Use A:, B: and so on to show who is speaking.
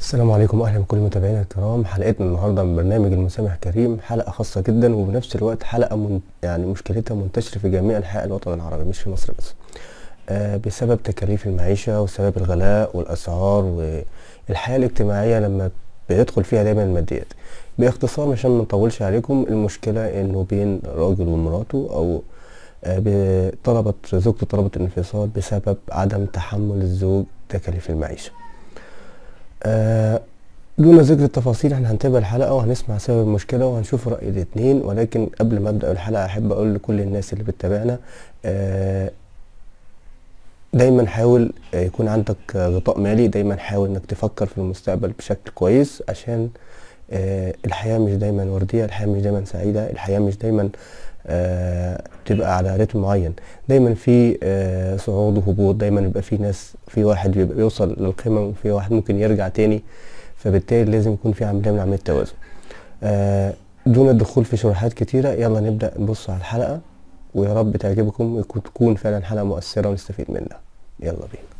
A: السلام عليكم اهلا بكل متابعينا الكرام حلقتنا النهارده من برنامج المسامح كريم حلقه خاصه جدا وبنفس الوقت حلقه من يعني مشكلتها منتشره في جميع انحاء الوطن العربي مش في مصر بس آه بسبب تكاليف المعيشه وسبب الغلاء والاسعار والحياه الاجتماعيه لما بيدخل فيها دايما الماديات باختصار عشان ما نطولش عليكم المشكله انه بين راجل ومراته او آه، طلبت زوجته طلبت الانفصال بسبب عدم تحمل الزوج تكاليف المعيشه آه، دون ذكر التفاصيل احنا هنتابع الحلقة وهنسمع سبب المشكلة وهنشوف رأي الاتنين ولكن قبل ما ابدأ الحلقة احب اقول لكل الناس اللي بتتابعنا آه، دايما حاول آه، يكون عندك غطاء مالي دايما حاول انك تفكر في المستقبل بشكل كويس عشان الحياة مش دايما وردية الحياة مش دايما سعيدة الحياة مش دايما بتبقى على رتم معين دايما في آه، صعود وهبوط دايما بيبقى في ناس في واحد بيبقى بيوصل للقمم وفي واحد ممكن يرجع تاني فبالتالي لازم يكون في عمليه من عمليه التوازن آه، دون الدخول في شروحات كتيره يلا نبدا نبص على الحلقه ويا رب تعجبكم وتكون فعلا حلقه مؤثره ونستفيد منها يلا بينا